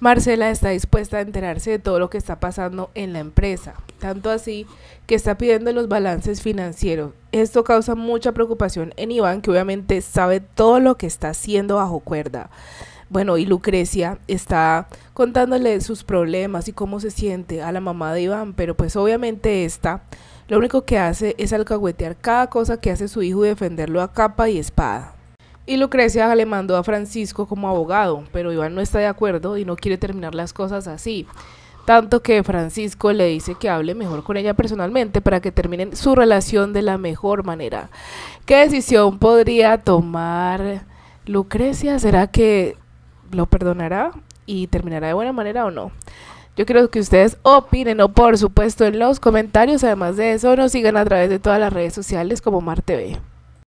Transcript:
Marcela está dispuesta a enterarse de todo lo que está pasando en la empresa, tanto así que está pidiendo los balances financieros. Esto causa mucha preocupación en Iván, que obviamente sabe todo lo que está haciendo bajo cuerda. Bueno, y Lucrecia está contándole sus problemas y cómo se siente a la mamá de Iván, pero pues obviamente esta lo único que hace es alcahuetear cada cosa que hace su hijo y defenderlo a capa y espada y Lucrecia le mandó a Francisco como abogado, pero Iván no está de acuerdo y no quiere terminar las cosas así. Tanto que Francisco le dice que hable mejor con ella personalmente para que terminen su relación de la mejor manera. ¿Qué decisión podría tomar Lucrecia? ¿Será que lo perdonará y terminará de buena manera o no? Yo quiero que ustedes opinen, o por supuesto en los comentarios. Además de eso, nos sigan a través de todas las redes sociales como MarTV.